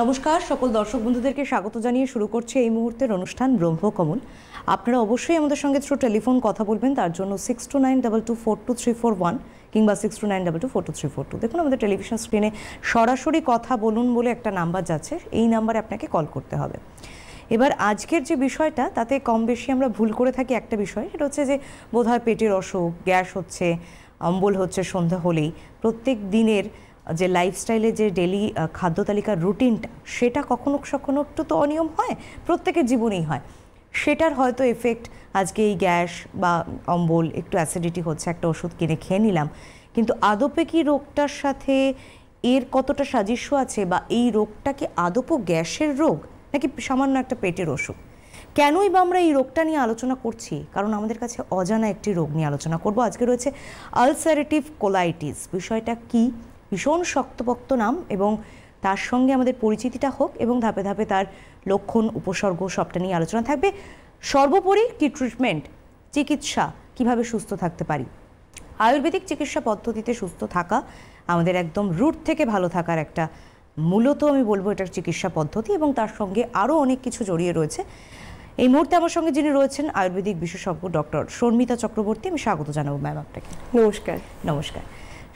নমস্কার সকল দর্শক বন্ধুদেরকে স্বাগত জানিয়ে শুরু করছে এই মুহূর্তের অনুষ্ঠান ব্রহ্মকমল আপনারা অবশ্যই আমাদের সঙ্গে থ্রু টেলিফোন কথা বলবেন তার জন্য six two nine double two four two three four one কিংবা six two nine double two four two three four two দেখুন আমাদের টেলিভিশন স্ক্রিনে সরাসরি কথা বলুন বলে একটা নাম্বার যাচ্ছে এই নাম্বারে আপনাকে কল করতে হবে এবার আজকের যে বিষয়টা তাতে কম বেশি আমরা ভুল করে থাকি একটা বিষয় সেটা হচ্ছে যে বোধহয় পেটের অসুখ গ্যাস হচ্ছে অম্বল হচ্ছে সন্ধ্যা হলেই প্রত্যেক দিনের যে লাইফস্টাইলে যে ডেলি খাদ্য তালিকার রুটিনটা সেটা কখনো কখনো একটু তো অনিয়ম হয় প্রত্যেকের জীবনেই হয় সেটার হয়তো এফেক্ট আজকে এই গ্যাস বা অম্বল একটু অ্যাসিডিটি হচ্ছে একটা ওষুধ কিনে খেয়ে নিলাম কিন্তু আদপে কি রোগটার সাথে এর কতটা সাজিস্য আছে বা এই রোগটা কি আদপও গ্যাসের রোগ নাকি সামান্য একটা পেটের অসুখ কেনই বা আমরা এই রোগটা নিয়ে আলোচনা করছি কারণ আমাদের কাছে অজানা একটি রোগ নিয়ে আলোচনা করব আজকে রয়েছে আলসারেটিভ কোলাইটিস বিষয়টা কী ভীষণ শক্তপক্ত নাম এবং তার সঙ্গে আমাদের পরিচিতিটা হোক এবং ধাপে ধাপে তার লক্ষণ উপসর্গ সবটা নিয়ে আলোচনা থাকবে সর্বোপরি কি ট্রিটমেন্ট চিকিৎসা কিভাবে সুস্থ থাকতে পারি আয়ুর্বেদিক চিকিৎসা পদ্ধতিতে সুস্থ থাকা আমাদের একদম রুট থেকে ভালো থাকার একটা মূলত আমি বলবো এটার চিকিৎসা পদ্ধতি এবং তার সঙ্গে আরও অনেক কিছু জড়িয়ে রয়েছে এই মুহূর্তে আমার সঙ্গে যিনি রয়েছেন আয়ুর্বেদিক বিশেষজ্ঞ ডক্টর শর্মিতা চক্রবর্তী আমি স্বাগত জানাবো ম্যাম আপনাকে নমস্কার নমস্কার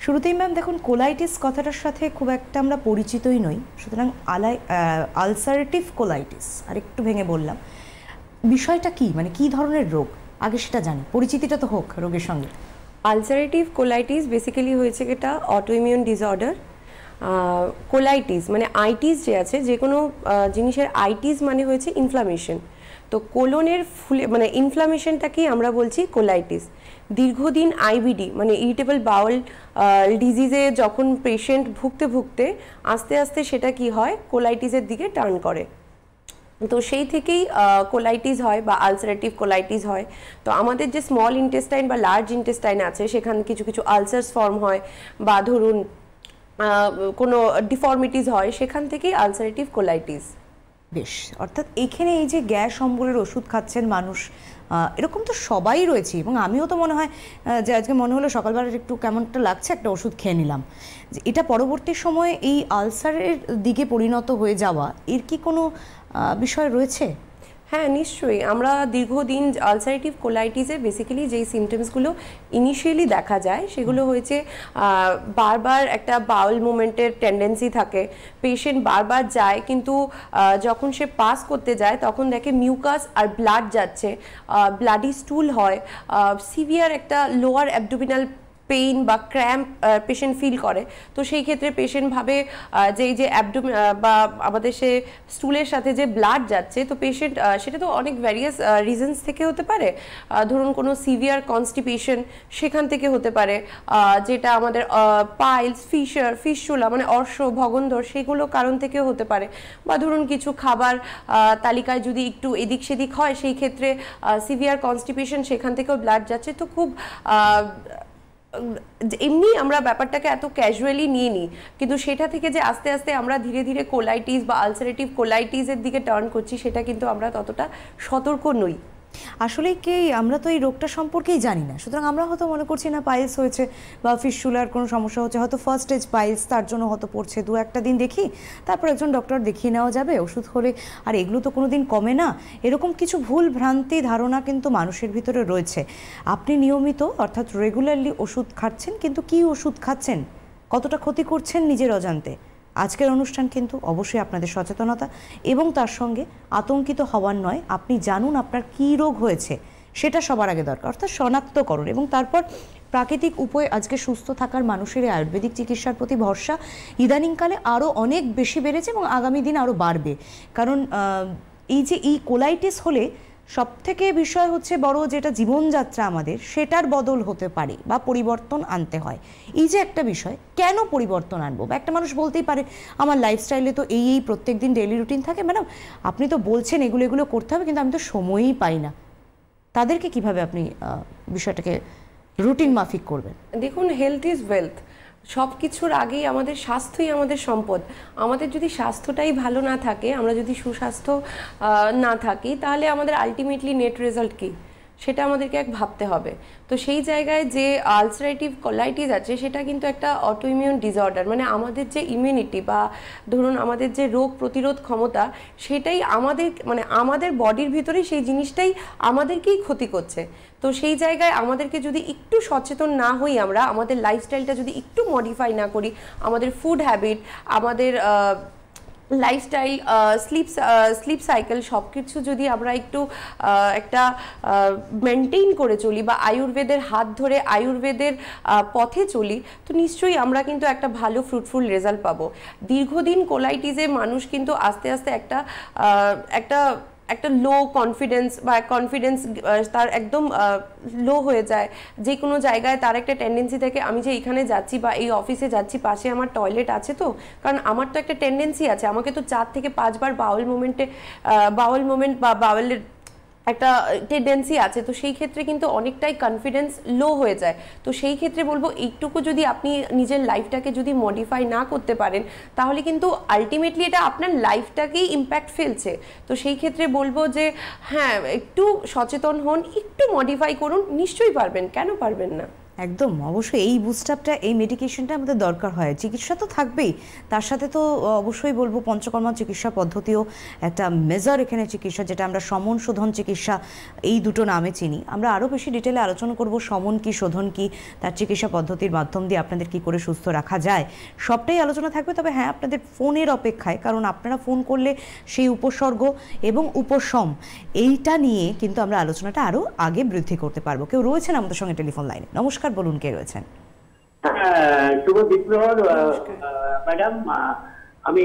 শুরুতেই ম্যাম দেখুন কোলাইটিস কথাটার সাথে খুব একটা আমরা পরিচিতই নই সুতরাং আলাই আলসারেটিভ কোলাইটিস আর একটু ভেঙে বললাম বিষয়টা কি মানে কি ধরনের রোগ আগে সেটা জানি পরিচিতিটা তো হোক রোগের সঙ্গে আলসারেটিভ কোলাইটিস বেসিক্যালি হয়েছে এটা অটোইমিউন ডিসঅর্ডার কোলাইটিস মানে আইটিস যে আছে যে কোনো জিনিসের আইটিস মানে হয়েছে ইনফ্লামেশন তো কোলনের ফুলে মানে ইনফ্লামেশনটাকেই আমরা বলছি কোলাইটিস দীর্ঘদিন আইবিডি মানে ইরিটেবল বাউল ডিজিজে যখন পেশেন্ট ভুগতে ভুগতে আস্তে আস্তে সেটা কি হয় কোলাইটিসের দিকে টার্ন করে তো সেই থেকেই কোলাইটিস হয় বা আলসারেটিভ কোলাইটিস হয় তো আমাদের যে স্মল ইন্টেস্টাইন বা লার্জ ইন্টেস্টাইন আছে সেখানে কিছু কিছু আলসার্স ফর্ম হয় বা ধরুন কোনো ডিফর্মিটিস হয় সেখান থেকেই আলসারেটিভ কোলাইটিস বেশ অর্থাৎ এখানে এই যে গ্যাস অম্বলের ওষুধ খাচ্ছেন মানুষ এরকম তো সবাই রয়েছে এবং আমিও তো মনে হয় যে আজকে মনে হলো সকালবেলার একটু কেমনটা লাগছে একটা ওষুধ খেয়ে নিলাম যে এটা পরবর্তী সময়ে এই আলসারের দিকে পরিণত হয়ে যাওয়া এর কি কোনো বিষয় রয়েছে হ্যাঁ নিশ্চয়ই আমরা দীর্ঘদিন আলসারেটিভ কোলাইটিসে বেসিক্যালি যেই সিমটমসগুলো ইনিশিয়ালি দেখা যায় সেগুলো হয়েছে বারবার একটা বাউল মুভমেন্টের টেন্ডেন্সি থাকে পেশেন্ট বারবার যায় কিন্তু যখন সে পাস করতে যায় তখন দেখে মিউকাস আর ব্লাড যাচ্ছে ব্লাডি স্টুল হয় সিভিয়ার একটা লোয়ার অ্যাবডোমিনাল পেইন বা ক্র্যাম্প পেশেন্ট ফিল করে তো সেই ক্ষেত্রে পেশেন্ট ভাবে যে এই যে অ্যাবডোম বা আমাদের সে স্টুলের সাথে যে ব্লাড যাচ্ছে তো পেশেন্ট সেটা তো অনেক ভ্যারিয়াস রিজনস থেকে হতে পারে ধরুন কোনো সিভিয়ার কনস্টিপেশন সেখান থেকে হতে পারে যেটা আমাদের পাইলস ফিশার ফিশোলা মানে অর্শ ভগন্ধর সেগুলো কারণ থেকে হতে পারে বা ধরুন কিছু খাবার তালিকায় যদি একটু এদিক সেদিক হয় সেই ক্ষেত্রে সিভিয়ার কনস্টিপেশন সেখান থেকেও ব্লাড যাচ্ছে তো খুব এমনি আমরা ব্যাপারটাকে এত ক্যাজুয়ালি নিয়ে নিই কিন্তু সেটা থেকে যে আস্তে আস্তে আমরা ধীরে ধীরে কোলাইটিস বা আলসারেটিভ কোলাইটিসের দিকে টার্ন করছি সেটা কিন্তু আমরা ততটা সতর্ক নই আসলে কি আমরা তো এই রোগটা সম্পর্কেই জানি না সুতরাং আমরা হয়তো মনে করছি না পাইলস হয়েছে বা ফিসচুলার কোনো সমস্যা হচ্ছে হয়তো ফার্স্ট স্টেজ পাইলস তার জন্য হয়তো পড়ছে দু একটা দিন দেখি তারপর একজন ডক্টর দেখিয়ে নেওয়া যাবে ওষুধ হলে আর এগুলো তো কোনো দিন কমে না এরকম কিছু ভুল ভ্রান্তি ধারণা কিন্তু মানুষের ভিতরে রয়েছে আপনি নিয়মিত অর্থাৎ রেগুলারলি ওষুধ খাচ্ছেন কিন্তু কি ওষুধ খাচ্ছেন কতটা ক্ষতি করছেন নিজের অজান্তে আজকের অনুষ্ঠান কিন্তু অবশ্যই আপনাদের সচেতনতা এবং তার সঙ্গে আতঙ্কিত হওয়ার নয় আপনি জানুন আপনার কী রোগ হয়েছে সেটা সবার আগে দরকার অর্থাৎ শনাক্তকরণ এবং তারপর প্রাকৃতিক উপায়ে আজকে সুস্থ থাকার মানুষের আয়ুর্বেদিক চিকিৎসার প্রতি ভরসা ইদানিংকালে আরও অনেক বেশি বেড়েছে এবং আগামী দিন আরও বাড়বে কারণ এই যে এই কোলাইটিস হলে সব থেকে বিষয় হচ্ছে বড় যেটা জীবনযাত্রা আমাদের সেটার বদল হতে পারে বা পরিবর্তন আনতে হয় এই যে একটা বিষয় কেন পরিবর্তন আনবো বা একটা মানুষ বলতেই পারে আমার লাইফস্টাইলে তো এই এই প্রত্যেক দিন ডেলি রুটিন থাকে ম্যাডাম আপনি তো বলছেন এগুলো এগুলো করতে হবে কিন্তু আমি তো সময়ই পাই না তাদেরকে কিভাবে আপনি বিষয়টাকে রুটিন মাফিক করবেন দেখুন হেলথ ইজ ওয়েলথ সব কিছুর আগেই আমাদের স্বাস্থ্যই আমাদের সম্পদ আমাদের যদি স্বাস্থ্যটাই ভালো না থাকে আমরা যদি সুস্বাস্থ্য না থাকি তাহলে আমাদের আলটিমেটলি নেট রেজাল্ট কী সেটা আমাদেরকে এক ভাবতে হবে তো সেই জায়গায় যে আলসারেটিভ কলাইটিস আছে সেটা কিন্তু একটা অটোইমিউন ডিসঅর্ডার মানে আমাদের যে ইমিউনিটি বা ধরুন আমাদের যে রোগ প্রতিরোধ ক্ষমতা সেটাই আমাদের মানে আমাদের বডির ভিতরে সেই জিনিসটাই আমাদেরকেই ক্ষতি করছে তো সেই জায়গায় আমাদেরকে যদি একটু সচেতন না হই আমরা আমাদের লাইফস্টাইলটা যদি একটু মডিফাই না করি আমাদের ফুড হ্যাবিট আমাদের লাইফস্টাইল স্লিপ স্লিপ সাইকেল সব কিছু যদি আমরা একটু uh, একটা মেনটেন uh, করে চলি বা আয়ুর্বেদের হাত ধরে আয়ুর্বেদের uh, পথে চলি তো নিশ্চয়ই আমরা কিন্তু একটা ভালো ফ্রুটফুল রেজাল্ট পাবো দীর্ঘদিন কোলাইটিসে মানুষ কিন্তু আস্তে আস্তে একটা একটা একটা লো কনফিডেন্স বা কনফিডেন্স তার একদম লো হয়ে যায় যে কোনো জায়গায় তার একটা টেন্ডেন্সি থেকে আমি যে এখানে যাচ্ছি বা এই অফিসে যাচ্ছি পাশে আমার টয়লেট আছে তো কারণ আমার তো একটা টেন্ডেন্সি আছে আমাকে তো চার থেকে পাঁচবার বাউল মোমেন্টে বাউল মোমেন্ট বা বাউলের একটা টেন্ডেন্সি আছে তো সেই ক্ষেত্রে কিন্তু অনেকটাই কনফিডেন্স লো হয়ে যায় তো সেই ক্ষেত্রে বলবো এইটুকু যদি আপনি নিজের লাইফটাকে যদি মডিফাই না করতে পারেন তাহলে কিন্তু আলটিমেটলি এটা আপনার লাইফটাকেই ইম্প্যাক্ট ফেলছে তো সেই ক্ষেত্রে বলবো যে হ্যাঁ একটু সচেতন হন একটু মডিফাই করুন নিশ্চয়ই পারবেন কেন পারবেন না একদম অবশ্যই এই বুস্টাপটা এই মেডিকেশনটা আমাদের দরকার হয় চিকিৎসা তো থাকবেই তার সাথে তো অবশ্যই বলবো পঞ্চকর্মা চিকিৎসা পদ্ধতিও একটা মেজার এখানে চিকিৎসা যেটা আমরা সমন শোধন চিকিৎসা এই দুটো নামে চিনি আমরা আরও বেশি ডিটেলে আলোচনা করব সমন কি শোধন কি তার চিকিৎসা পদ্ধতির মাধ্যম দিয়ে আপনাদের কি করে সুস্থ রাখা যায় সবটাই আলোচনা থাকবে তবে হ্যাঁ আপনাদের ফোনের অপেক্ষায় কারণ আপনারা ফোন করলে সেই উপসর্গ এবং উপশম এইটা নিয়ে কিন্তু আমরা আলোচনাটা আরও আগে বৃদ্ধি করতে পারবো কেউ রয়েছেন আমাদের সঙ্গে টেলিফোন লাইনে নমস্কার নমস্কার বলুন কে রয়েছেন হ্যাঁ, শুভ বিপ্লব ম্যাডাম আমি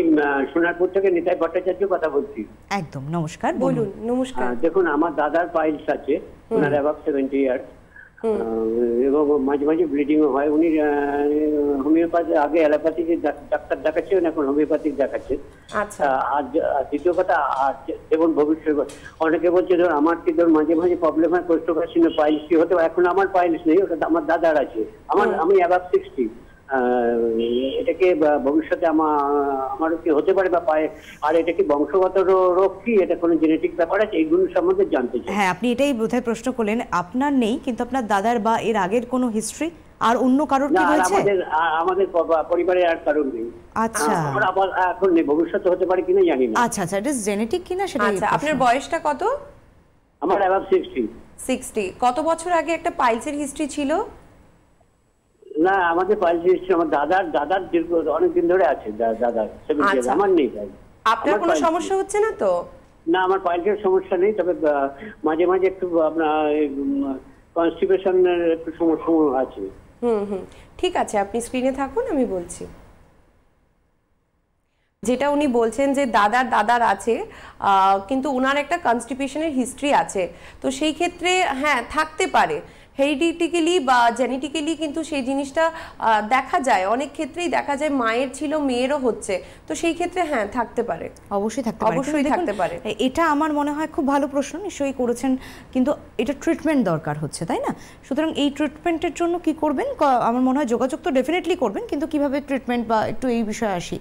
সোনারপুর থেকে নিতাই ভট্টাচার্য কথা বলছি একদম নমস্কার বলুন নমস্কার দেখুন আমার দাদার পাইলস আছে ওনার অ্যাবাভ সেভেন্টি ইয়ার্স এবং মাঝে মাঝে ব্লিডিং হয় উনি হোমিওপ্যাথি আগে অ্যালোপ্যাথিক ডাক্তার দেখাচ্ছেন এখন হোমিওপ্যাথিক দেখাচ্ছে আচ্ছা। আর দ্বিতীয় কথা আর যেমন ভবিষ্যৎ অনেকে বলছে ধর আমার কি ধর মাঝে মাঝে প্রবলেম হয় কোষ্ঠকাশিনে পাইলস কি হতে এখন আমার পাইলস নেই ওটা আমার দাদার আছে আমার আমি অ্যাবাভ সিক্সটি এটাকে ভবিষ্যতে আমার আমারও কি হতে পারে বা পায়ে আর এটা কি বংশগত রোগ কি এটা কোনো জেনেটিক ব্যাপার আছে এইগুলো সম্বন্ধে জানতে চাই হ্যাঁ আপনি এটাই বোধহয় প্রশ্ন করলেন আপনার নেই কিন্তু আপনার দাদার বা এর আগের কোনো হিস্ট্রি আর অন্য কারোর কি হয়েছে আমাদের আমাদের পরিবারে আর কারণ নেই আচ্ছা আবার এখন নেই ভবিষ্যতে হতে পারে কিনা জানি না আচ্ছা আচ্ছা এটা জেনেটিক কিনা সেটা আচ্ছা আপনার বয়সটা কত আমার অ্যাবাউট 60 60 কত বছর আগে একটা পাইলসের হিস্ট্রি ছিল না আমাদের পাশে আমার দাদার দাদার দীর্ঘ অনেকদিন ধরে আছে দাদার আচ্ছা। আমার নেই আপনার কোনো সমস্যা হচ্ছে না তো না আমার পাইলটের সমস্যা নেই তবে মাঝে মাঝে একটু আপনার কনস্টিপেশনের একটু সমস্যা আছে হুম হুম ঠিক আছে আপনি স্ক্রিনে থাকুন আমি বলছি যেটা উনি বলছেন যে দাদার দাদার আছে কিন্তু ওনার একটা কনস্টিপেশনের হিস্ট্রি আছে তো সেই ক্ষেত্রে হ্যাঁ থাকতে পারে হেরিডিটিক্যালি বা জেনেটিক্যালি কিন্তু সেই জিনিসটা দেখা যায় অনেক ক্ষেত্রেই দেখা যায় মায়ের ছিল মেয়েরও হচ্ছে তো সেই ক্ষেত্রে হ্যাঁ থাকতে পারে অবশ্যই থাকতে পারে অবশ্যই থাকতে পারে এটা আমার মনে হয় খুব ভালো প্রশ্ন নিশ্চয়ই করেছেন কিন্তু এটা ট্রিটমেন্ট দরকার হচ্ছে তাই না সুতরাং এই ট্রিটমেন্টের জন্য কি করবেন আমার মনে হয় যোগাযোগ তো ডেফিনেটলি করবেন কিন্তু কিভাবে ট্রিটমেন্ট বা একটু এই বিষয়ে আসি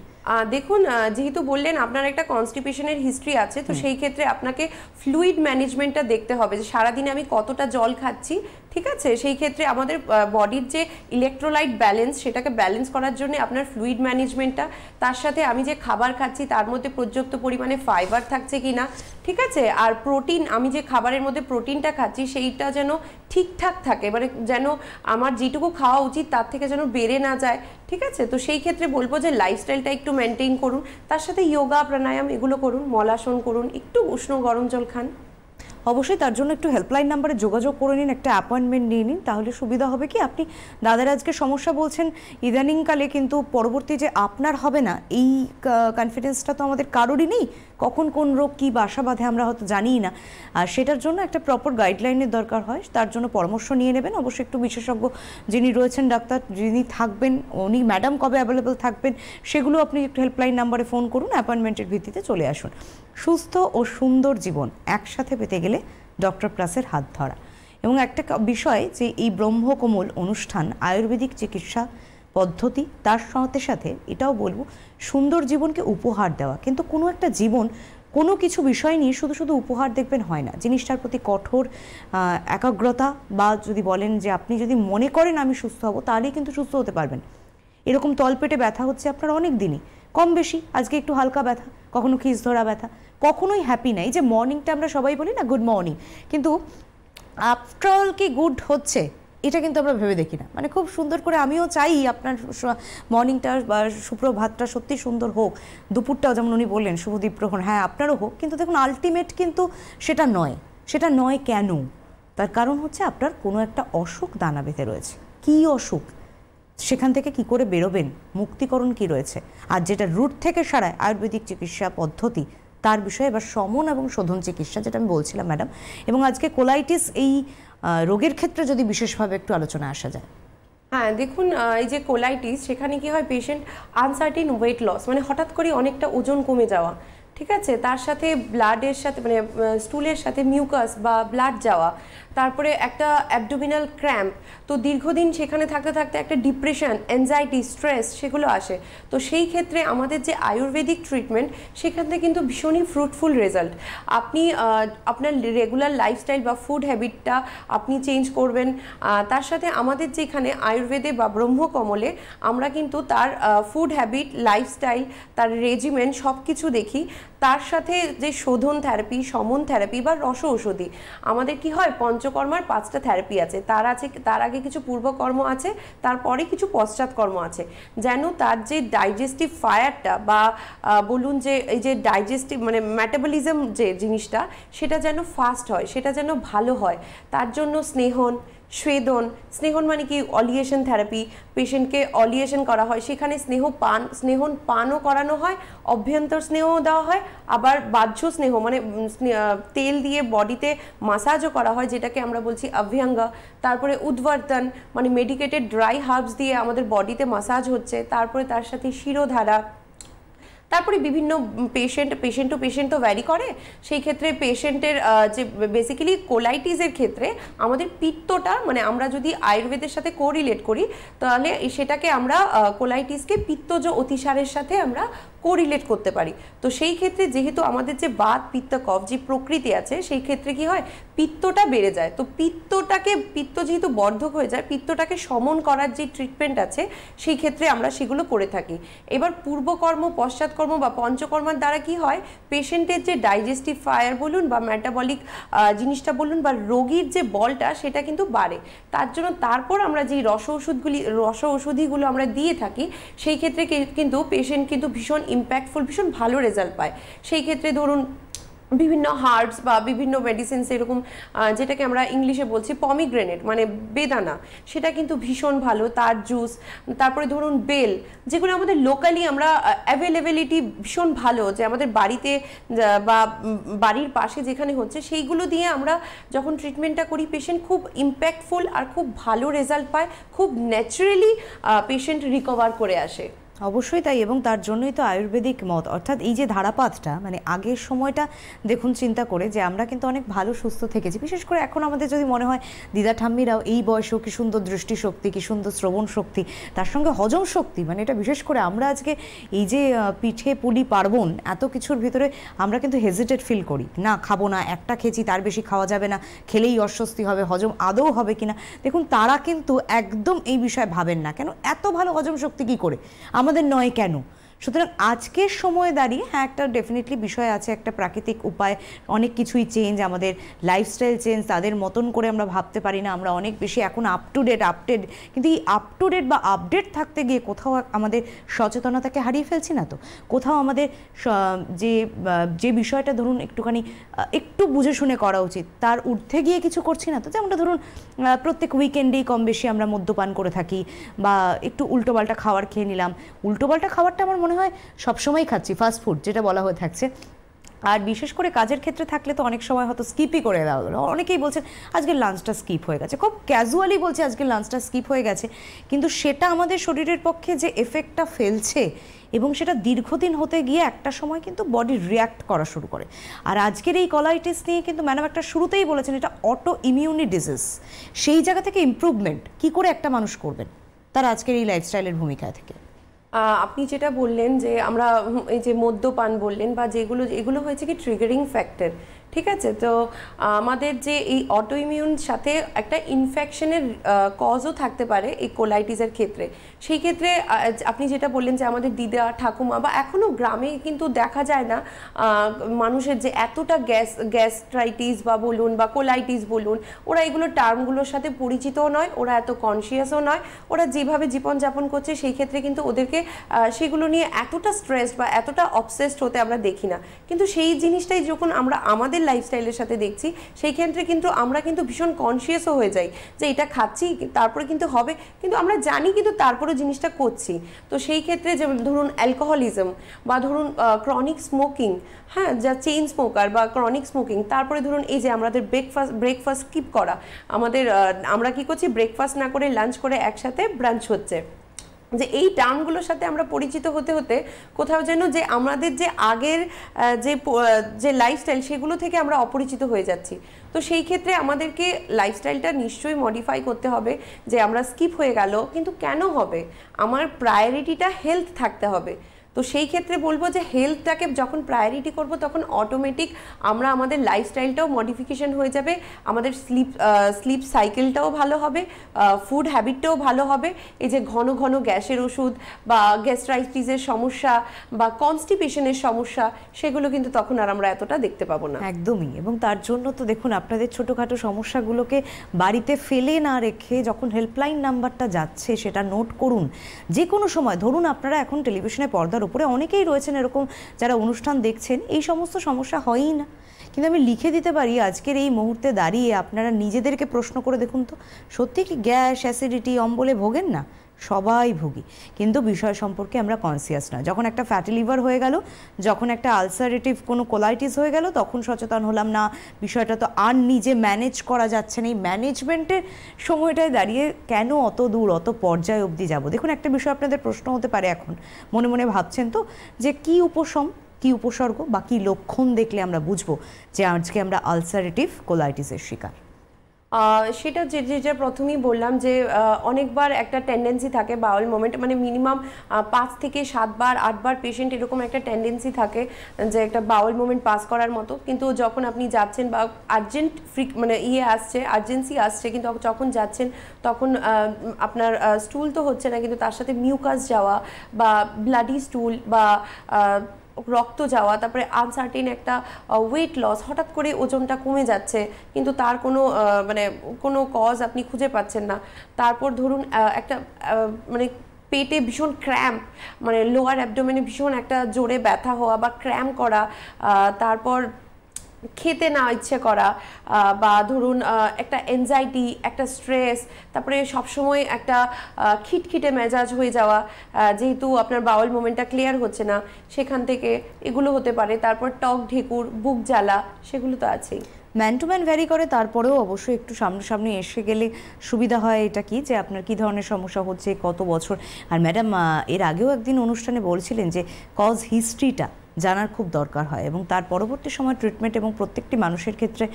দেখুন যেহেতু বললেন আপনার একটা কনস্টিপেশনের হিস্ট্রি আছে তো সেই ক্ষেত্রে আপনাকে ফ্লুইড ম্যানেজমেন্টটা দেখতে হবে যে সারাদিনে আমি কতটা জল খাচ্ছি ঠিক আছে সেই ক্ষেত্রে আমাদের বডির যে ইলেকট্রোলাইট ব্যালেন্স সেটাকে ব্যালেন্স করার জন্য আপনার ফ্লুইড ম্যানেজমেন্টটা তার সাথে আমি যে খাবার খাচ্ছি তার মধ্যে পর্যাপ্ত পরিমাণে ফাইবার থাকছে কি না ঠিক আছে আর প্রোটিন আমি যে খাবারের মধ্যে প্রোটিনটা খাচ্ছি সেইটা যেন ঠিকঠাক থাকে মানে যেন আমার যেটুকু খাওয়া উচিত তার থেকে যেন বেড়ে না যায় ঠিক আছে তো সেই ক্ষেত্রে বলবো যে লাইফস্টাইলটা একটু মেনটেন করুন তার সাথে যোগা প্রাণায়াম এগুলো করুন মলাসন করুন একটু উষ্ণ গরম জল খান অবশ্যই তার জন্য একটু হেল্পলাইন নাম্বারে যোগাযোগ করে নিন একটা অ্যাপয়েন্টমেন্ট নিয়ে নিন তাহলে সুবিধা হবে কি আপনি দাদার আজকে সমস্যা বলছেন ইদানিংকালে কিন্তু পরবর্তী যে আপনার হবে না এই কনফিডেন্সটা তো আমাদের কারোরই নেই কখন কোন রোগ কী বাসা বাঁধে আমরা হয়তো জানিই না আর সেটার জন্য একটা প্রপার গাইডলাইনের দরকার হয় তার জন্য পরামর্শ নিয়ে নেবেন অবশ্যই একটু বিশেষজ্ঞ যিনি রয়েছেন ডাক্তার যিনি থাকবেন উনি ম্যাডাম কবে অ্যাভেলেবেল থাকবেন সেগুলো আপনি একটু হেল্পলাইন নাম্বারে ফোন করুন অ্যাপয়েন্টমেন্টের ভিত্তিতে চলে আসুন সুস্থ ও সুন্দর জীবন একসাথে পেতে গেলে গেলে ডক্টর প্লাসের হাত ধরা এবং একটা বিষয় যে এই ব্রহ্মকোমল অনুষ্ঠান আয়ুর্বেদিক চিকিৎসা পদ্ধতি তার সাথে সাথে এটাও বলবো সুন্দর জীবনকে উপহার দেওয়া কিন্তু কোনো একটা জীবন কোনো কিছু বিষয় নিয়ে শুধু শুধু উপহার দেখবেন হয় না জিনিসটার প্রতি কঠোর একাগ্রতা বা যদি বলেন যে আপনি যদি মনে করেন আমি সুস্থ হব তাহলেই কিন্তু সুস্থ হতে পারবেন এরকম তলপেটে ব্যথা হচ্ছে আপনার অনেক দিনই কম বেশি আজকে একটু হালকা ব্যথা কখনো খিস ধরা ব্যথা কখনোই হ্যাপি নাই যে মর্নিংটা আমরা সবাই বলি না গুড মর্নিং কিন্তু আফটার অল কি গুড হচ্ছে এটা কিন্তু আমরা ভেবে দেখি না মানে খুব সুন্দর করে আমিও চাই আপনার মর্নিংটা বা সুপ্রভাতটা সত্যি সুন্দর হোক দুপুরটাও যেমন উনি বললেন শুভদীপ প্রহণ হ্যাঁ আপনারও হোক কিন্তু দেখুন আলটিমেট কিন্তু সেটা নয় সেটা নয় কেন তার কারণ হচ্ছে আপনার কোনো একটা অসুখ দানা বেঁধে রয়েছে কি অসুখ সেখান থেকে কি করে বেরোবেন মুক্তিকরণ কি রয়েছে আর যেটা রুট থেকে সারায় আয়ুর্বেদিক চিকিৎসা পদ্ধতি তার বিষয়ে এবার সমন এবং শোধন চিকিৎসা যেটা আমি বলছিলাম ম্যাডাম এবং আজকে কোলাইটিস এই রোগের ক্ষেত্রে যদি বিশেষভাবে একটু আলোচনা আসা যায় হ্যাঁ দেখুন এই যে কোলাইটিস সেখানে কি হয় পেশেন্ট আনসার্টিন ওয়েট লস মানে হঠাৎ করে অনেকটা ওজন কমে যাওয়া ঠিক আছে তার সাথে ব্লাডের সাথে মানে স্টুলের সাথে মিউকাস বা ব্লাড যাওয়া তারপরে একটা অ্যাবডোমিনাল ক্র্যাম্প তো দীর্ঘদিন সেখানে থাকতে থাকতে একটা ডিপ্রেশন অ্যাংজাইটি স্ট্রেস সেগুলো আসে তো সেই ক্ষেত্রে আমাদের যে আয়ুর্বেদিক ট্রিটমেন্ট সেক্ষেত্রে কিন্তু ভীষণই ফ্রুটফুল রেজাল্ট আপনি আপনার রেগুলার লাইফস্টাইল বা ফুড হ্যাবিটটা আপনি চেঞ্জ করবেন তার সাথে আমাদের যেখানে আয়ুর্বেদে বা ব্রহ্মকমলে আমরা কিন্তু তার ফুড হ্যাবিট লাইফস্টাইল তার রেজিমেন্ট সব কিছু দেখি তার সাথে যে শোধন থেরাপি সমন থেরাপি বা রস ঔষধি আমাদের কি হয় পঞ্চ পঞ্চকর্মার পাঁচটা থেরাপি আছে তার আছে তার আগে কিছু পূর্বকর্ম আছে তারপরে কিছু পশ্চাৎকর্ম আছে যেন তার যে ডাইজেস্টিভ ফায়ারটা বা বলুন যে এই যে ডাইজেস্টিভ মানে ম্যাটাবলিজম যে জিনিসটা সেটা যেন ফাস্ট হয় সেটা যেন ভালো হয় তার জন্য স্নেহন স্বেদন স্নেহন মানে কি অলিয়েশন থেরাপি পেশেন্টকে অলিয়েশন করা হয় সেখানে স্নেহ পান স্নেহন পানও করানো হয় অভ্যন্তর স্নেহও দেওয়া হয় আবার বাহ্য স্নেহ মানে তেল দিয়ে বডিতে মাসাজও করা হয় যেটাকে আমরা বলছি অভ্যঙ্গ তারপরে উদ্বর্তন মানে মেডিকেটেড ড্রাই হার্বস দিয়ে আমাদের বডিতে মাসাজ হচ্ছে তারপরে তার সাথে শিরোধারা তারপরে বিভিন্ন পেশেন্ট পেশেন্ট টু পেশেন্ট তো ভ্যারি করে সেই ক্ষেত্রে পেশেন্টের যে বেসিক্যালি কোলাইটিসের ক্ষেত্রে আমাদের পিত্তটা মানে আমরা যদি আয়ুর্বেদের সাথে কোরিলেট করি তাহলে সেটাকে আমরা কোলাইটিসকে পিত্তজ অতিসারের সাথে আমরা কোরিলেট করতে পারি তো সেই ক্ষেত্রে যেহেতু আমাদের যে বাত পিত্ত কফ যে প্রকৃতি আছে সেই ক্ষেত্রে কি হয় পিত্তটা বেড়ে যায় তো পিত্তটাকে পিত্ত যেহেতু বর্ধক হয়ে যায় পিত্তটাকে সমন করার যে ট্রিটমেন্ট আছে সেই ক্ষেত্রে আমরা সেগুলো করে থাকি এবার পূর্বকর্ম পশ্চাৎকর্ম বা পঞ্চকর্মার দ্বারা কি হয় পেশেন্টের যে ডাইজেস্টিভ ফায়ার বলুন বা ম্যাটাবলিক জিনিসটা বলুন বা রোগীর যে বলটা সেটা কিন্তু বাড়ে তার জন্য তারপর আমরা যে রস ওষুধগুলি রস ওষুধিগুলো আমরা দিয়ে থাকি সেই ক্ষেত্রে কিন্তু পেশেন্ট কিন্তু ভীষণ ইম্প্যাক্টফুল ভীষণ ভালো রেজাল্ট পায় সেই ক্ষেত্রে ধরুন বিভিন্ন হার্বস বা বিভিন্ন মেডিসিনস এরকম যেটাকে আমরা ইংলিশে বলছি পমিগ্রেনেট মানে বেদানা সেটা কিন্তু ভীষণ ভালো তার জুস তারপরে ধরুন বেল যেগুলো আমাদের লোকালি আমরা অ্যাভেলেবিলিটি ভীষণ ভালো যে আমাদের বাড়িতে বা বাড়ির পাশে যেখানে হচ্ছে সেইগুলো দিয়ে আমরা যখন ট্রিটমেন্টটা করি পেশেন্ট খুব ইম্প্যাক্টফুল আর খুব ভালো রেজাল্ট পায় খুব ন্যাচারালি পেশেন্ট রিকভার করে আসে অবশ্যই তাই এবং তার জন্যই তো আয়ুর্বেদিক মত অর্থাৎ এই যে ধারাপাতটা মানে আগের সময়টা দেখুন চিন্তা করে যে আমরা কিন্তু অনেক ভালো সুস্থ থেকেছি বিশেষ করে এখন আমাদের যদি মনে হয় দিদা ঠাম্মিরাও এই বয়সেও কী সুন্দর দৃষ্টিশক্তি কী সুন্দর শ্রবণ শক্তি তার সঙ্গে হজম শক্তি মানে এটা বিশেষ করে আমরা আজকে এই যে পিঠে পুলি পার্বণ এত কিছুর ভিতরে আমরা কিন্তু হেজিটেট ফিল করি না খাবো না একটা খেয়েছি তার বেশি খাওয়া যাবে না খেলেই অস্বস্তি হবে হজম আদৌ হবে কি না দেখুন তারা কিন্তু একদম এই বিষয়ে ভাবেন না কেন এত ভালো হজম শক্তি কী করে আমাদের নয় কেন সুতরাং আজকের সময়ে দাঁড়িয়ে হ্যাঁ একটা ডেফিনেটলি বিষয় আছে একটা প্রাকৃতিক উপায় অনেক কিছুই চেঞ্জ আমাদের লাইফস্টাইল চেঞ্জ তাদের মতন করে আমরা ভাবতে পারি না আমরা অনেক বেশি এখন আপ টু ডেট আপডেট কিন্তু এই আপ টু ডেট বা আপডেট থাকতে গিয়ে কোথাও আমাদের সচেতনতাকে হারিয়ে ফেলছি না তো কোথাও আমাদের যে যে বিষয়টা ধরুন একটুখানি একটু বুঝে শুনে করা উচিত তার ঊর্ধ্বে গিয়ে কিছু করছি না তো যেমনটা ধরুন প্রত্যেক উইকেন্ডেই কম বেশি আমরা মদ্যপান করে থাকি বা একটু উল্টোপাল্টা খাবার খেয়ে নিলাম উল্টোপাল্টা খাবারটা আমার মনে মনে হয় সবসময় খাচ্ছি ফাস্ট ফুড যেটা বলা হয়ে থাকছে আর বিশেষ করে কাজের ক্ষেত্রে থাকলে তো অনেক সময় হয়তো স্কিপই করে দেওয়া গেলো অনেকেই বলছেন আজকে লাঞ্চটা স্কিপ হয়ে গেছে খুব ক্যাজুয়ালি বলছে আজকে লাঞ্চটা স্কিপ হয়ে গেছে কিন্তু সেটা আমাদের শরীরের পক্ষে যে এফেক্টটা ফেলছে এবং সেটা দীর্ঘদিন হতে গিয়ে একটা সময় কিন্তু বডি রিয়্যাক্ট করা শুরু করে আর আজকের এই কলাইটিস নিয়ে কিন্তু ম্যাডাম একটা শুরুতেই বলেছেন এটা অটো ইমিউনি ডিজিজ সেই জায়গা থেকে ইম্প্রুভমেন্ট কি করে একটা মানুষ করবেন তার আজকের এই লাইফস্টাইলের ভূমিকা থেকে আপনি যেটা বললেন যে আমরা এই যে মদ্যপান বললেন বা যেগুলো এগুলো হয়েছে কি ট্রিগারিং ফ্যাক্টর ঠিক আছে তো আমাদের যে এই অটো ইমিউন সাথে একটা ইনফেকশনের কজও থাকতে পারে এই কোলাইটিসের ক্ষেত্রে সেই ক্ষেত্রে আপনি যেটা বললেন যে আমাদের দিদা ঠাকুমা বা এখনও গ্রামে কিন্তু দেখা যায় না মানুষের যে এতটা গ্যাস গ্যাস্ট্রাইটিস বা বলুন বা কোলাইটিস বলুন ওরা এগুলো টার্মগুলোর সাথে পরিচিতও নয় ওরা এত কনসিয়াসও নয় ওরা যেভাবে জীবনযাপন করছে সেই ক্ষেত্রে কিন্তু ওদেরকে নিজেকে সেগুলো নিয়ে এতটা স্ট্রেসড বা এতটা অবসেসড হতে আমরা দেখি না কিন্তু সেই জিনিসটাই যখন আমরা আমাদের লাইফস্টাইলের সাথে দেখছি সেই ক্ষেত্রে কিন্তু আমরা কিন্তু ভীষণ কনসিয়াসও হয়ে যাই যে এটা খাচ্ছি তারপরে কিন্তু হবে কিন্তু আমরা জানি কিন্তু তারপরে জিনিসটা করছি তো সেই ক্ষেত্রে যে ধরুন অ্যালকোহলিজম বা ধরুন ক্রনিক স্মোকিং হ্যাঁ যা চেইন স্মোকার বা ক্রনিক স্মোকিং তারপরে ধরুন এই যে আমাদের ব্রেকফাস্ট ব্রেকফাস্ট স্কিপ করা আমাদের আমরা কি করছি ব্রেকফাস্ট না করে লাঞ্চ করে একসাথে ব্রাঞ্চ হচ্ছে যে এই টার্মগুলোর সাথে আমরা পরিচিত হতে হতে কোথাও যেন যে আমাদের যে আগের যে যে লাইফস্টাইল সেগুলো থেকে আমরা অপরিচিত হয়ে যাচ্ছি তো সেই ক্ষেত্রে আমাদেরকে লাইফস্টাইলটা নিশ্চয়ই মডিফাই করতে হবে যে আমরা স্কিপ হয়ে গেল কিন্তু কেন হবে আমার প্রায়োরিটিটা হেলথ থাকতে হবে তো সেই ক্ষেত্রে বলবো যে হেলথটাকে যখন প্রায়োরিটি করব তখন অটোমেটিক আমরা আমাদের লাইফস্টাইলটাও মডিফিকেশন হয়ে যাবে আমাদের স্লিপ স্লিপ সাইকেলটাও ভালো হবে ফুড হ্যাবিটটাও ভালো হবে এই যে ঘন ঘন গ্যাসের ওষুধ বা গ্যাস্ট্রাইটিসের সমস্যা বা কনস্টিপেশনের সমস্যা সেগুলো কিন্তু তখন আর আমরা এতটা দেখতে পাবো না একদমই এবং তার জন্য তো দেখুন আপনাদের ছোটোখাটো সমস্যাগুলোকে বাড়িতে ফেলে না রেখে যখন হেল্পলাইন নাম্বারটা যাচ্ছে সেটা নোট করুন যে কোনো সময় ধরুন আপনারা এখন টেলিভিশনে পর্দা লেখার উপরে অনেকেই রয়েছেন এরকম যারা অনুষ্ঠান দেখছেন এই সমস্ত সমস্যা হয়ই না কিন্তু আমি লিখে দিতে পারি আজকের এই মুহূর্তে দাঁড়িয়ে আপনারা নিজেদেরকে প্রশ্ন করে দেখুন তো সত্যি কি গ্যাস অ্যাসিডিটি অম্বলে ভোগেন না সবাই ভুগি কিন্তু বিষয় সম্পর্কে আমরা কনসিয়াস না যখন একটা ফ্যাটি লিভার হয়ে গেল যখন একটা আলসারেটিভ কোনো কোলাইটিস হয়ে গেল তখন সচেতন হলাম না বিষয়টা তো আর নিজে ম্যানেজ করা যাচ্ছে না এই ম্যানেজমেন্টের সময়টায় দাঁড়িয়ে কেন অত দূর অত পর্যায় অবধি যাব দেখুন একটা বিষয় আপনাদের প্রশ্ন হতে পারে এখন মনে মনে ভাবছেন তো যে কি উপশম কি উপসর্গ বা কী লক্ষণ দেখলে আমরা বুঝবো যে আজকে আমরা আলসারেটিভ কোলাইটিসের শিকার সেটা যে যেটা প্রথমেই বললাম যে অনেকবার একটা টেন্ডেন্সি থাকে বাউল মোমেন্ট মানে মিনিমাম পাঁচ থেকে সাতবার আটবার পেশেন্ট এরকম একটা টেন্ডেন্সি থাকে যে একটা বাউল মোমেন্ট পাস করার মতো কিন্তু যখন আপনি যাচ্ছেন বা আর্জেন্ট ফ্রি মানে ইয়ে আসছে আর্জেন্সি আসছে কিন্তু যখন যাচ্ছেন তখন আপনার স্টুল তো হচ্ছে না কিন্তু তার সাথে মিউকাস যাওয়া বা ব্লাডি স্টুল বা রক্ত যাওয়া তারপরে আনসার্টিন একটা ওয়েট লস হঠাৎ করে ওজনটা কমে যাচ্ছে কিন্তু তার কোনো মানে কোনো কজ আপনি খুঁজে পাচ্ছেন না তারপর ধরুন একটা মানে পেটে ভীষণ ক্র্যাম্প মানে লোয়ার অ্যাবডোমেনে ভীষণ একটা জোরে ব্যথা হওয়া বা ক্র্যাম্প করা তারপর খেতে না ইচ্ছে করা বা ধরুন একটা এনজাইটি একটা স্ট্রেস তারপরে সবসময় একটা খিটখিটে মেজাজ হয়ে যাওয়া যেহেতু আপনার বাউল মোমেন্টটা ক্লিয়ার হচ্ছে না সেখান থেকে এগুলো হতে পারে তারপর টক ঢেকুর বুক জ্বালা সেগুলো তো আছেই ম্যান টু ম্যান ভ্যারি করে তারপরেও অবশ্যই একটু সামনাসামনি এসে গেলে সুবিধা হয় এটা কি যে আপনার কি ধরনের সমস্যা হচ্ছে কত বছর আর ম্যাডাম এর আগেও একদিন অনুষ্ঠানে বলছিলেন যে কজ হিস্ট্রিটা জানার খুব দরকার হয় এবং তার পরবর্তী সময় ট্রিটমেন্ট এবং প্রত্যেকটি মানুষের ক্ষেত্রে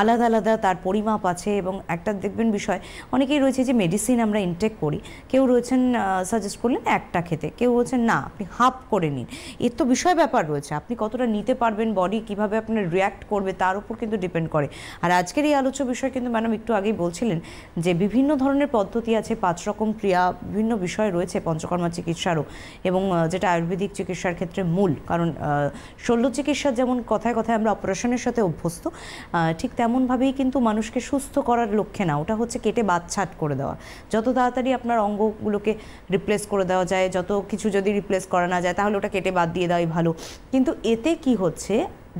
আলাদা আলাদা তার পরিমাপ আছে এবং একটা দেখবেন বিষয় অনেকেই রয়েছে যে মেডিসিন আমরা ইনটেক করি কেউ রয়েছেন সাজেস্ট করলেন একটা খেতে কেউ রয়েছেন না আপনি হাফ করে নিন এর তো বিষয় ব্যাপার রয়েছে আপনি কতটা নিতে পারবেন বডি কিভাবে আপনার রিয়াক্ট করবে তার উপর কিন্তু ডিপেন্ড করে আর আজকের এই আলোচ্য বিষয় কিন্তু ম্যাডাম একটু আগেই বলছিলেন যে বিভিন্ন ধরনের পদ্ধতি আছে পাঁচ রকম ক্রিয়া বিভিন্ন বিষয় রয়েছে পঞ্চকর্মা চিকিৎসারও এবং যেটা আয়ুর্বেদিক চিকিৎসার ক্ষেত্রে মূল কারণ শল্য চিকিৎসা যেমন কথায় কথায় আমরা অপারেশনের সাথে অভ্যস্ত ঠিক তেমনভাবেই কিন্তু মানুষকে সুস্থ করার লক্ষ্যে না ওটা হচ্ছে কেটে বাচ্ছাট করে দেওয়া যত তাড়াতাড়ি আপনার অঙ্গগুলোকে রিপ্লেস করে দেওয়া যায় যত কিছু যদি রিপ্লেস করা না যায় তাহলে ওটা কেটে বাদ দিয়ে দেওয়াই ভালো কিন্তু এতে কি হচ্ছে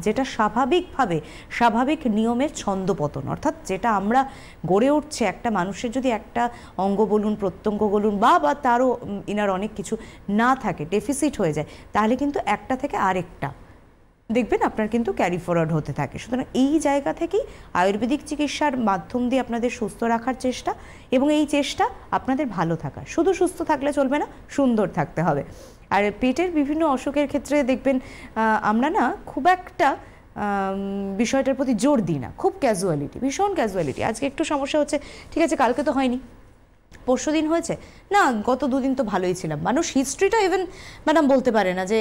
যেটা স্বাভাবিকভাবে স্বাভাবিক নিয়মের ছন্দপতন অর্থাৎ যেটা আমরা গড়ে উঠছে একটা মানুষের যদি একটা অঙ্গ বলুন প্রত্যঙ্গ বলুন বা বা তারও ইনার অনেক কিছু না থাকে ডেফিসিট হয়ে যায় তাহলে কিন্তু একটা থেকে আরেকটা দেখবেন আপনার কিন্তু ক্যারি ফরওয়ার্ড হতে থাকে সুতরাং এই জায়গা থেকেই আয়ুর্বেদিক চিকিৎসার মাধ্যম দিয়ে আপনাদের সুস্থ রাখার চেষ্টা এবং এই চেষ্টা আপনাদের ভালো থাকা শুধু সুস্থ থাকলে চলবে না সুন্দর থাকতে হবে আর পেটের বিভিন্ন অসুখের ক্ষেত্রে দেখবেন আমরা না খুব একটা বিষয়টার প্রতি জোর দিই না খুব ক্যাজুয়ালিটি ভীষণ ক্যাজুয়ালিটি আজকে একটু সমস্যা হচ্ছে ঠিক আছে কালকে তো হয়নি পরশু দিন হয়েছে না গত দুদিন তো ভালোই ছিলাম মানুষ হিস্ট্রিটা ইভেন ম্যাডাম বলতে পারে না যে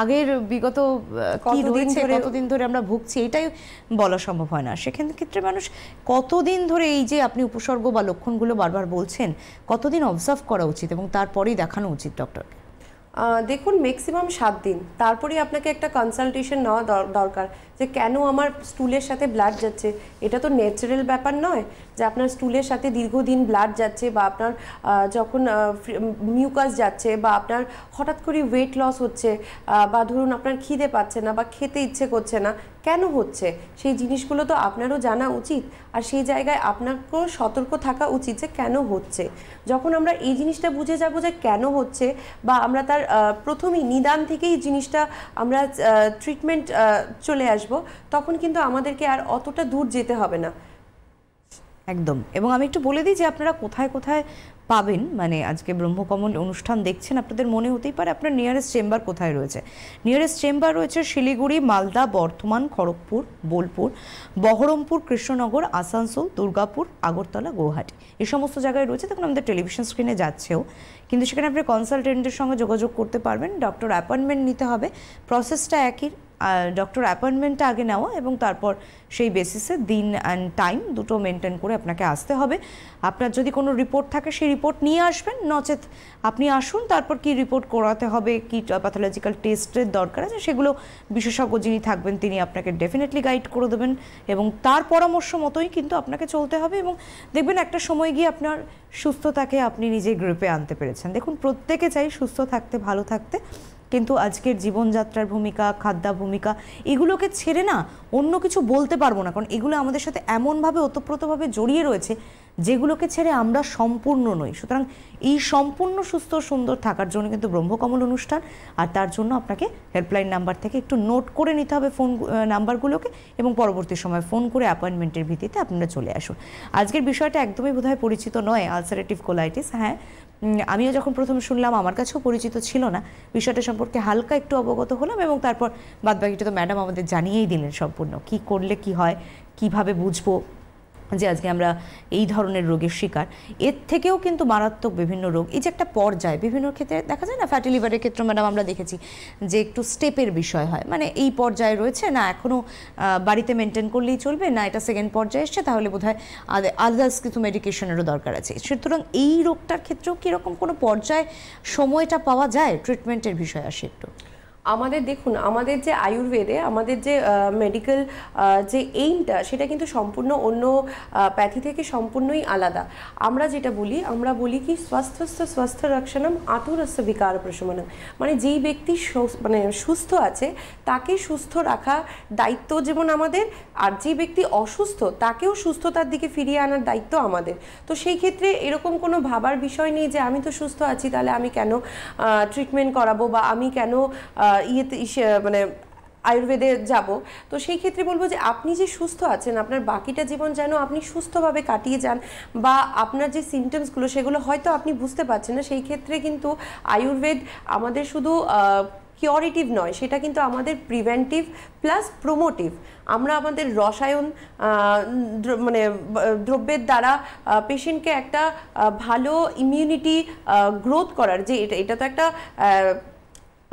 আগের বিগত কতদিন ধরে কতদিন ধরে আমরা ভুগছি এটাই বলা সম্ভব হয় না সেখান ক্ষেত্রে মানুষ কতদিন ধরে এই যে আপনি উপসর্গ বা লক্ষণগুলো বারবার বলছেন কতদিন অবজার্ভ করা উচিত এবং তারপরেই দেখানো উচিত ডক্টরকে দেখুন ম্যাক্সিমাম সাত দিন তারপরেই আপনাকে একটা কনসালটেশন নেওয়া দরকার যে কেন আমার স্টুলের সাথে ব্লাড যাচ্ছে এটা তো ন্যাচারাল ব্যাপার নয় যে আপনার স্টুলের সাথে দীর্ঘদিন ব্লাড যাচ্ছে বা আপনার যখন মিউকাস যাচ্ছে বা আপনার হঠাৎ করে ওয়েট লস হচ্ছে বা ধরুন আপনার খিদে পাচ্ছে না বা খেতে ইচ্ছে করছে না কেন হচ্ছে সেই জিনিসগুলো তো আপনারও জানা উচিত আর সেই জায়গায় আপনাকেও সতর্ক থাকা উচিত যে কেন হচ্ছে যখন আমরা এই জিনিসটা বুঝে যাবো যে কেন হচ্ছে বা আমরা তার প্রথমেই নিদান থেকেই জিনিসটা আমরা ট্রিটমেন্ট চলে আসবো আসবো তখন কিন্তু আমাদেরকে আর অতটা দূর যেতে হবে না একদম এবং আমি একটু বলে দিই যে আপনারা কোথায় কোথায় পাবেন মানে আজকে ব্রহ্মকমল অনুষ্ঠান দেখছেন আপনাদের মনে হতেই পারে আপনার নিয়ারেস্ট চেম্বার কোথায় রয়েছে নিয়ারেস্ট চেম্বার রয়েছে শিলিগুড়ি মালদা বর্ধমান খড়গপুর বোলপুর বহরমপুর কৃষ্ণনগর আসানসোল দুর্গাপুর আগরতলা গৌহাটি এই সমস্ত জায়গায় রয়েছে তখন আমাদের টেলিভিশন স্ক্রিনে যাচ্ছেও কিন্তু সেখানে আপনি কনসালটেন্টের সঙ্গে যোগাযোগ করতে পারবেন ডক্টর অ্যাপয়েন্টমেন্ট নিতে হবে প্রসেসটা একই ডক্টর অ্যাপয়েন্টমেন্টটা আগে নেওয়া এবং তারপর সেই বেসিসে দিন অ্যান্ড টাইম দুটো মেনটেন করে আপনাকে আসতে হবে আপনার যদি কোনো রিপোর্ট থাকে সেই রিপোর্ট নিয়ে আসবেন নচেত আপনি আসুন তারপর কি রিপোর্ট করাতে হবে কি প্যাথোলজিক্যাল টেস্টের দরকার আছে সেগুলো বিশেষজ্ঞ যিনি থাকবেন তিনি আপনাকে ডেফিনেটলি গাইড করে দেবেন এবং তার পরামর্শ মতোই কিন্তু আপনাকে চলতে হবে এবং দেখবেন একটা সময় গিয়ে আপনার সুস্থতাকে আপনি নিজে গ্রুপে আনতে পেরেছেন দেখুন প্রত্যেকে চাই সুস্থ থাকতে ভালো থাকতে কিন্তু আজকের জীবনযাত্রার ভূমিকা খাদ্যা ভূমিকা এগুলোকে ছেড়ে না অন্য কিছু বলতে পারবো না কারণ এগুলো আমাদের সাথে এমনভাবে ওতপ্রোতভাবে জড়িয়ে রয়েছে যেগুলোকে ছেড়ে আমরা সম্পূর্ণ নই সুতরাং এই সম্পূর্ণ সুস্থ সুন্দর থাকার জন্য কিন্তু ব্রহ্মকমল অনুষ্ঠান আর তার জন্য আপনাকে হেল্পলাইন নাম্বার থেকে একটু নোট করে নিতে হবে ফোন নাম্বারগুলোকে এবং পরবর্তী সময় ফোন করে অ্যাপয়েন্টমেন্টের ভিত্তিতে আপনারা চলে আসুন আজকের বিষয়টা একদমই বোধহয় পরিচিত নয় আলসারেটিভ কোলাইটিস হ্যাঁ আমিও যখন প্রথম শুনলাম আমার কাছেও পরিচিত ছিল না বিষয়টা সম্পর্কে হালকা একটু অবগত হলাম এবং তারপর বাদবাকিটা তো ম্যাডাম আমাদের জানিয়েই দিলেন সম্পূর্ণ কি করলে কি হয় কিভাবে বুঝবো যে আজকে আমরা এই ধরনের রোগের শিকার এর থেকেও কিন্তু মারাত্মক বিভিন্ন রোগ এই যে একটা পর্যায় বিভিন্ন ক্ষেত্রে দেখা যায় না ফ্যাটি লিভারের ক্ষেত্রে ম্যাডাম আমরা দেখেছি যে একটু স্টেপের বিষয় হয় মানে এই পর্যায়ে রয়েছে না এখনও বাড়িতে মেনটেন করলেই চলবে না এটা সেকেন্ড পর্যায়ে এসছে তাহলে বোধ হয় আদার্স কিছু মেডিকেশনেরও দরকার আছে সুতরাং এই রোগটার ক্ষেত্রেও কীরকম কোনো পর্যায়ে সময়টা পাওয়া যায় ট্রিটমেন্টের বিষয় আসে একটু আমাদের দেখুন আমাদের যে আয়ুর্বেদে আমাদের যে মেডিকেল যে এইমটা সেটা কিন্তু সম্পূর্ণ অন্য প্যাথি থেকে সম্পূর্ণই আলাদা আমরা যেটা বলি আমরা বলি কি স্বাস্থ্যস্থ স্বাস্থ্য রক্ষণম আতুরস্থ বিকার প্রশমনম মানে যেই ব্যক্তি মানে সুস্থ আছে তাকে সুস্থ রাখা দায়িত্ব যেমন আমাদের আর যে ব্যক্তি অসুস্থ তাকেও সুস্থতার দিকে ফিরিয়ে আনার দায়িত্ব আমাদের তো সেই ক্ষেত্রে এরকম কোনো ভাবার বিষয় নেই যে আমি তো সুস্থ আছি তাহলে আমি কেন ট্রিটমেন্ট করাবো বা আমি কেন ইয়েতে মানে আয়ুর্বেদে যাব তো সেই ক্ষেত্রে বলবো যে আপনি যে সুস্থ আছেন আপনার বাকিটা জীবন যেন আপনি সুস্থভাবে কাটিয়ে যান বা আপনার যে সিমটমসগুলো সেগুলো হয়তো আপনি বুঝতে পারছেন না সেই ক্ষেত্রে কিন্তু আয়ুর্বেদ আমাদের শুধু কিওরিটিভ নয় সেটা কিন্তু আমাদের প্রিভেন্টিভ প্লাস প্রোমোটিভ আমরা আমাদের রসায়ন মানে দ্রব্যের দ্বারা পেশেন্টকে একটা ভালো ইমিউনিটি গ্রোথ করার যে এটা এটা তো একটা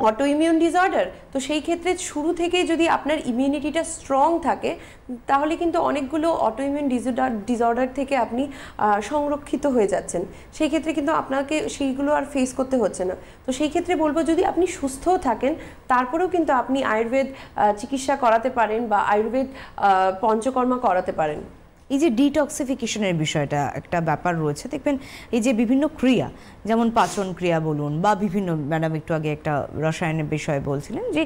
অটো ইমিউন ডিসঅর্ডার তো সেই ক্ষেত্রে শুরু থেকেই যদি আপনার ইমিউনিটিটা স্ট্রং থাকে তাহলে কিন্তু অনেকগুলো অটো ইমিউন ডিসঅর্ডার থেকে আপনি সংরক্ষিত হয়ে যাচ্ছেন সেই ক্ষেত্রে কিন্তু আপনাকে সেইগুলো আর ফেস করতে হচ্ছে না তো সেই ক্ষেত্রে বলবো যদি আপনি সুস্থও থাকেন তারপরেও কিন্তু আপনি আয়ুর্বেদ চিকিৎসা করাতে পারেন বা আয়ুর্বেদ পঞ্চকর্মা করাতে পারেন এই যে ডিটক্সিফিকেশনের বিষয়টা একটা ব্যাপার রয়েছে দেখবেন এই যে বিভিন্ন ক্রিয়া যেমন পাচন ক্রিয়া বলুন বা বিভিন্ন ম্যাডাম একটু আগে একটা রসায়নের বিষয়ে বলছিলেন যে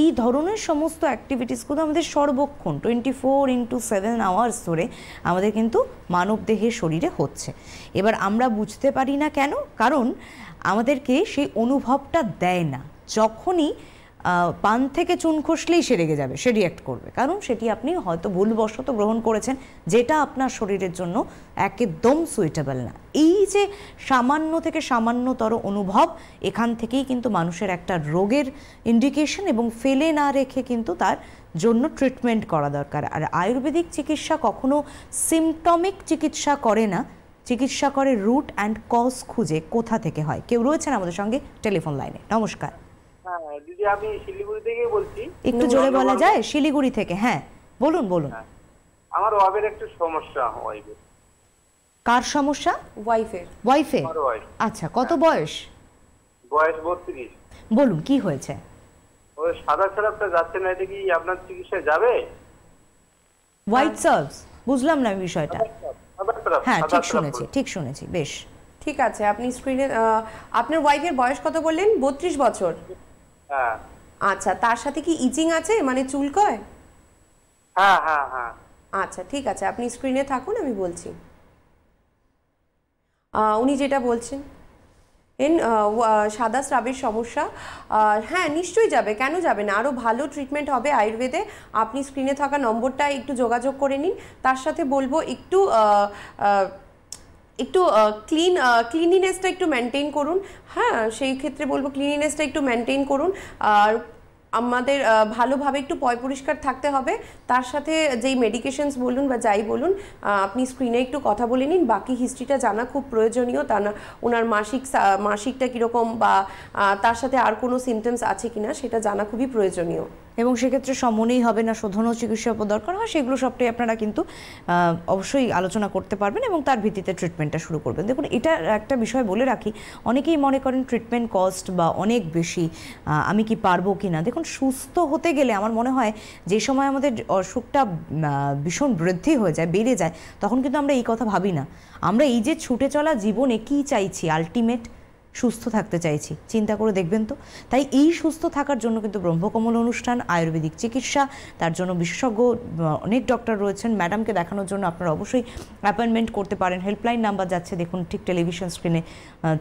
এই ধরনের সমস্ত অ্যাক্টিভিটিসগুলো আমাদের সর্বক্ষণ twenty four into seven hours ধরে আমাদের কিন্তু মানব দেহের শরীরে হচ্ছে এবার আমরা বুঝতে পারি না কেন কারণ আমাদেরকে সেই অনুভবটা দেয় না যখনই পান থেকে চুন খসলেই সে রেগে যাবে সে রিয়াক্ট করবে কারণ সেটি আপনি হয়তো ভুলবশত গ্রহণ করেছেন যেটা আপনার শরীরের জন্য একদম সুইটেবল না এই যে সামান্য থেকে সামান্যতর অনুভব এখান থেকেই কিন্তু মানুষের একটা রোগের ইন্ডিকেশন এবং ফেলে না রেখে কিন্তু তার জন্য ট্রিটমেন্ট করা দরকার আর আয়ুর্বেদিক চিকিৎসা কখনো সিমটমিক চিকিৎসা করে না চিকিৎসা করে রুট অ্যান্ড কজ খুঁজে কোথা থেকে হয় কেউ রয়েছেন আমাদের সঙ্গে টেলিফোন লাইনে নমস্কার হ্যাঁ, হ্যাঁ, দিদি আমি শিলিগুড়ি থেকে বলছি একটু জোরে বলা যায় শিলিগুড়ি থেকে হ্যাঁ বলুন বলুন হ্যাঁ। আমার একটু সমস্যা ওয়াইফের কার সমস্যা ওয়াইফের ওয়াইফের আচ্ছা কত বয়স বয়স 32 বলুন কি হয়েছে ওই সাদা সারাপটা যাচ্ছে না এটা কি আপনার চিকিৎসায় যাবে হোয়াইট সার্ভস বুঝলাম না বিষয়টা হ্যাঁ ঠিক শুনেছি ঠিক শুনেছি বেশ ঠিক আছে আপনি স্ক্রিনে আপনার ওয়াইফের বয়স কত বললেন বত্রিশ বছর হ্যাঁ। আচ্ছা তার সাথে কি ইচিং আছে মানে চুলকয় হ্যাঁ হ্যাঁ হ্যাঁ আচ্ছা ঠিক আছে আপনি স্ক্রিনে থাকুন আমি বলছি উনি যেটা বলছেন এন সাদা স্রাবের সমস্যা হ্যাঁ নিশ্চয়ই যাবে কেন যাবে না আরও ভালো ট্রিটমেন্ট হবে আয়ুর্বেদে আপনি স্ক্রিনে থাকা নম্বরটা একটু যোগাযোগ করে নিন তার সাথে বলবো একটু একটু ক্লিন ক্লিনিনেসটা একটু মেনটেন করুন হ্যাঁ সেই ক্ষেত্রে বলবো ক্লিনিনেসটা একটু মেনটেন করুন আর আমাদের ভালোভাবে একটু পয় পরিষ্কার থাকতে হবে তার সাথে যেই মেডিকেশনস বলুন বা যাই বলুন আপনি স্ক্রিনে একটু কথা বলে নিন বাকি হিস্ট্রিটা জানা খুব প্রয়োজনীয় তা না ওনার মাসিক মাসিকটা কীরকম বা তার সাথে আর কোনো সিমটমস আছে কিনা সেটা জানা খুবই প্রয়োজনীয় এবং সেক্ষেত্রে সমনেই হবে না শোধনও চিকিৎসা দরকার হয় সেগুলো সবটাই আপনারা কিন্তু অবশ্যই আলোচনা করতে পারবেন এবং তার ভিত্তিতে ট্রিটমেন্টটা শুরু করবেন দেখুন এটা একটা বিষয় বলে রাখি অনেকেই মনে করেন ট্রিটমেন্ট কস্ট বা অনেক বেশি আমি কি পারবো কি না দেখুন সুস্থ হতে গেলে আমার মনে হয় যে সময় আমাদের অসুখটা ভীষণ বৃদ্ধি হয়ে যায় বেড়ে যায় তখন কিন্তু আমরা এই কথা ভাবি না আমরা এই যে ছুটে চলা জীবনে কি চাইছি আলটিমেট সুস্থ থাকতে চাইছি চিন্তা করে দেখবেন তো তাই এই সুস্থ থাকার জন্য কিন্তু ব্রহ্মকমল অনুষ্ঠান আয়ুর্বেদিক চিকিৎসা তার জন্য বিশেষজ্ঞ অনেক ডক্টর রয়েছেন ম্যাডামকে দেখানোর জন্য আপনারা অবশ্যই অ্যাপয়েন্টমেন্ট করতে পারেন হেল্পলাইন নাম্বার যাচ্ছে দেখুন ঠিক টেলিভিশন স্ক্রিনে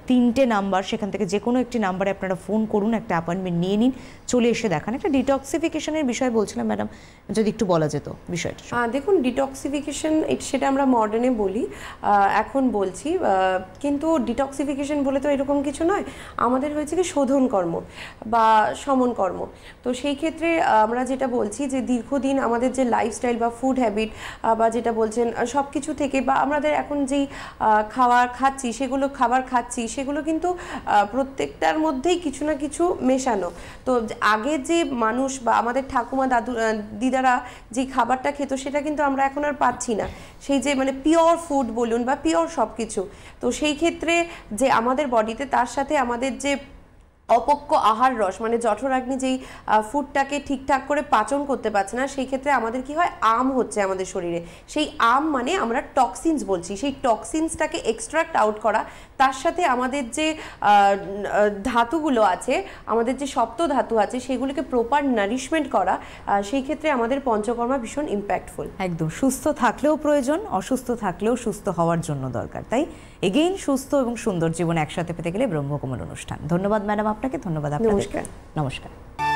তিনটে নাম্বার সেখান থেকে যে কোনো একটি নাম্বারে আপনারা ফোন করুন একটা অ্যাপয়েন্টমেন্ট নিয়ে নিন চলে এসে দেখান একটা ডিটক্সিফিকেশনের বিষয়ে বলছিলাম ম্যাডাম যদি একটু বলা যেত বিষয়টা দেখুন ডিটক্সিফিকেশন সেটা আমরা মডার্নে বলি এখন বলছি কিন্তু ডিটক্সিফিকেশন বলে তো এরকম এরকম কিছু নয় আমাদের হয়েছে কি শোধন কর্ম বা সমন কর্ম তো সেই ক্ষেত্রে আমরা যেটা বলছি যে দীর্ঘদিন আমাদের যে লাইফস্টাইল বা ফুড হ্যাবিট বা যেটা বলছেন সব কিছু থেকে বা আমাদের এখন যেই খাওয়া খাচ্ছি সেগুলো খাবার খাচ্ছি সেগুলো কিন্তু প্রত্যেকটার মধ্যেই কিছু না কিছু মেশানো তো আগে যে মানুষ বা আমাদের ঠাকুমা দাদু দিদারা যে খাবারটা খেত সেটা কিন্তু আমরা এখন আর পাচ্ছি না সেই যে মানে পিওর ফুড বলুন বা পিওর সব কিছু তো সেই ক্ষেত্রে যে আমাদের বডিতে তার সাথে আমাদের যে অপক্ষ আহার রস মানে জঠরাগ্নি যেই ফুডটাকে ঠিকঠাক করে পাচন করতে পারছে না সেই ক্ষেত্রে আমাদের কি হয় আম হচ্ছে আমাদের শরীরে সেই আম মানে আমরা টক্সিনস বলছি সেই টক্সিনসটাকে এক্সট্রাক্ট আউট করা তার সাথে আমাদের যে ধাতুগুলো আছে আমাদের যে সপ্ত ধাতু আছে সেগুলোকে প্রপার নারিশমেন্ট করা সেই ক্ষেত্রে আমাদের পঞ্চকর্মা ভীষণ ইম্প্যাক্টফুল একদম সুস্থ থাকলেও প্রয়োজন অসুস্থ থাকলেও সুস্থ হওয়ার জন্য দরকার তাই এগেইন সুস্থ এবং সুন্দর জীবন একসাথে পেতে গেলে ব্রহ্মকমল অনুষ্ঠান ধন্যবাদ ম্যাডাম আপনাকে ধন্যবাদ নমস্কার নমস্কার